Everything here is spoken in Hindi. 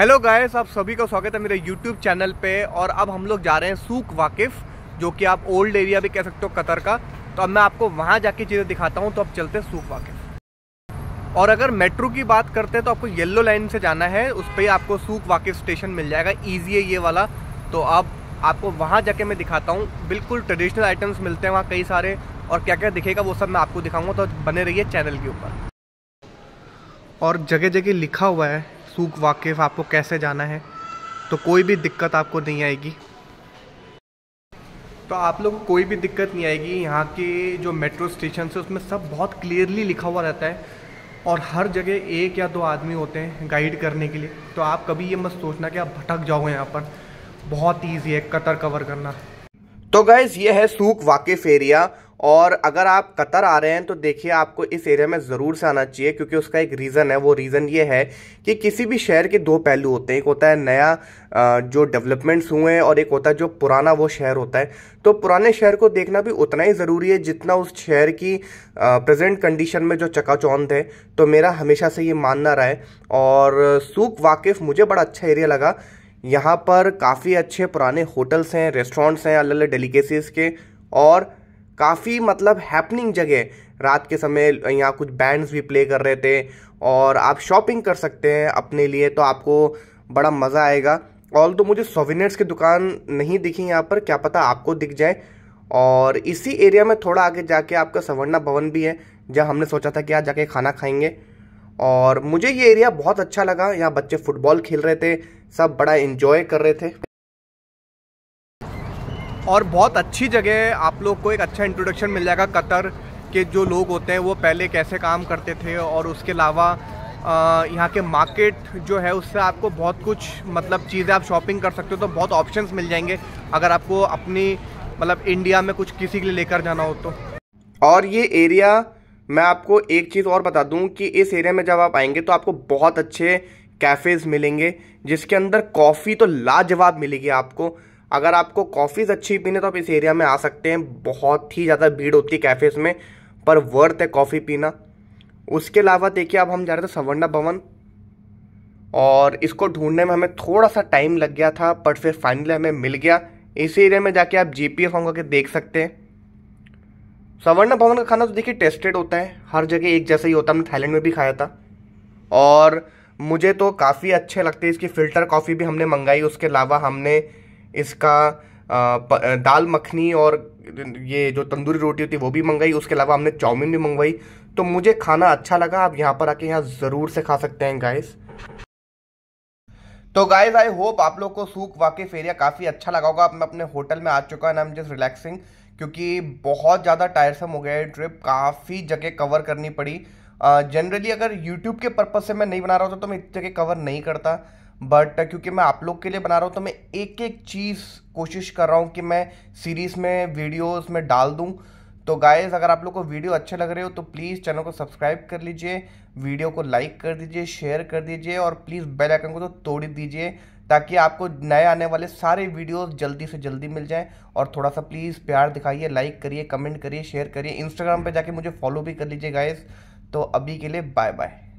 हेलो गायस आप सभी का स्वागत है मेरे यूट्यूब चैनल पे और अब हम लोग जा रहे हैं सूख वाकिफ जो कि आप ओल्ड एरिया भी कह सकते हो कतर का तो अब मैं आपको वहाँ जाके चीज़ें दिखाता हूँ तो अब चलते हैं सूख वाकिफ और अगर मेट्रो की बात करते हैं तो आपको येलो लाइन से जाना है उस पर आपको सूख वाकिफ स्टेशन मिल जाएगा ईजी है ये वाला तो अब आपको वहाँ जाके मैं दिखाता हूँ बिल्कुल ट्रेडिशनल आइटम्स मिलते हैं वहाँ कई सारे और क्या क्या दिखेगा वो सब मैं आपको दिखाऊंगा तो बने रहिए चैनल के ऊपर और जगह जगह लिखा हुआ है सूख वाकिफ़ आपको कैसे जाना है तो कोई भी दिक्कत आपको नहीं आएगी तो आप लोग को कोई भी दिक्कत नहीं आएगी यहाँ के जो मेट्रो स्टेशन है उसमें सब बहुत क्लियरली लिखा हुआ रहता है और हर जगह एक या दो आदमी होते हैं गाइड करने के लिए तो आप कभी ये मत सोचना कि आप भटक जाओ यहाँ पर बहुत ईजी है कतर कवर करना तो गैज़ ये है सूख वाकिफ़ एरिया और अगर आप कतर आ रहे हैं तो देखिए आपको इस एरिया में ज़रूर से आना चाहिए क्योंकि उसका एक रीज़न है वो रीज़न ये है कि किसी भी शहर के दो पहलू होते हैं एक होता है नया जो डेवलपमेंट्स हुए हैं और एक होता है जो पुराना वो शहर होता है तो पुराने शहर को देखना भी उतना ही ज़रूरी है जितना उस शहर की प्रेजेंट कंडीशन में जो चकाचौंध है तो मेरा हमेशा से ये मानना रहा है और सूख वाकिफ़ मुझे बड़ा अच्छा एरिया लगा यहाँ पर काफ़ी अच्छे पुराने होटल्स हैं रेस्टोरेंट्स हैं अलग अलग डेलीकेसीज़ के और काफ़ी मतलब हैपनिंग जगह रात के समय यहाँ कुछ बैंड्स भी प्ले कर रहे थे और आप शॉपिंग कर सकते हैं अपने लिए तो आपको बड़ा मज़ा आएगा ऑल तो मुझे सोविनेट्स की दुकान नहीं दिखी यहाँ पर क्या पता आपको दिख जाए और इसी एरिया में थोड़ा आगे जाके आपका सवर्णा भवन भी है जहाँ हमने सोचा था कि आज जाके खाना खाएंगे और मुझे ये एरिया बहुत अच्छा लगा यहाँ बच्चे फुटबॉल खेल रहे थे सब बड़ा इन्जॉय कर रहे थे और बहुत अच्छी जगह आप लोग को एक अच्छा इंट्रोडक्शन मिल जाएगा कतर के जो लोग होते हैं वो पहले कैसे काम करते थे और उसके अलावा यहाँ के मार्केट जो है उससे आपको बहुत कुछ मतलब चीज़ें आप शॉपिंग कर सकते हो तो बहुत ऑप्शंस मिल जाएंगे अगर आपको अपनी मतलब इंडिया में कुछ किसी के लिए लेकर जाना हो तो और ये एरिया मैं आपको एक चीज़ और बता दूं कि इस एरिया में जब आप आएंगे तो आपको बहुत अच्छे कैफ़ेज़ मिलेंगे जिसके अंदर कॉफ़ी तो लाजवाब मिलेगी आपको अगर आपको कॉफ़ीज़ अच्छी पीने तो आप इस एरिया में आ सकते हैं बहुत ही ज़्यादा भीड़ होती है कैफ़ेज़ में पर वर्थ है कॉफ़ी पीना उसके अलावा देखिए अब हम जा रहे थे सवर्णा भवन और इसको ढूंढने में हमें थोड़ा सा टाइम लग गया था पर फिर फाइनली हमें मिल गया इस एरिया में जाके आप जी पी एफ होंगे देख सकते हैं सवर्ण भवन का खाना तो देखिए टेस्टेड होता है हर जगह एक जैसा ही होता है हमने थाईलैंड में भी खाया था और मुझे तो काफ़ी अच्छे लगते हैं इसकी फ़िल्टर कॉफ़ी भी हमने मंगाई उसके अलावा हमने इसका दाल मखनी और ये जो तंदूरी रोटी होती है वो भी मंगाई उसके अलावा हमने चाउमीन भी मंगवाई तो मुझे खाना अच्छा लगा आप यहाँ पर आके यहाँ ज़रूर से खा सकते हैं गाइस तो गाइज आई होप आप लोग को सूख वाकिफ एरिया काफ़ी अच्छा लगा होगा आप मैं अपने होटल में आ चुका है नाम जस्ट रिलैक्सिंग क्योंकि बहुत ज़्यादा टायरसम हो गया है ट्रिप काफ़ी जगह कवर करनी पड़ी जनरली uh, अगर यूट्यूब के पर्पज़ से मैं नहीं बना रहा होता तो मैं इतनी जगह कवर नहीं करता बट uh, क्योंकि मैं आप लोग के लिए बना रहा हूँ तो मैं एक एक चीज़ कोशिश कर रहा हूँ कि मैं सीरीज़ में वीडियोस में डाल दूँ तो गाइज़ अगर आप लोग को वीडियो अच्छे लग रहे हो तो प्लीज़ चैनल को सब्सक्राइब कर लीजिए वीडियो को लाइक कर दीजिए शेयर कर दीजिए और प्लीज़ बेल आइकन को तो तोड़ दीजिए ताकि आपको नए आने वाले सारे वीडियोस जल्दी से जल्दी मिल जाएं और थोड़ा सा प्लीज़ प्यार दिखाइए लाइक करिए कमेंट करिए शेयर करिए इंस्टाग्राम पे जाके मुझे फॉलो भी कर लीजिए गाइस तो अभी के लिए बाय बाय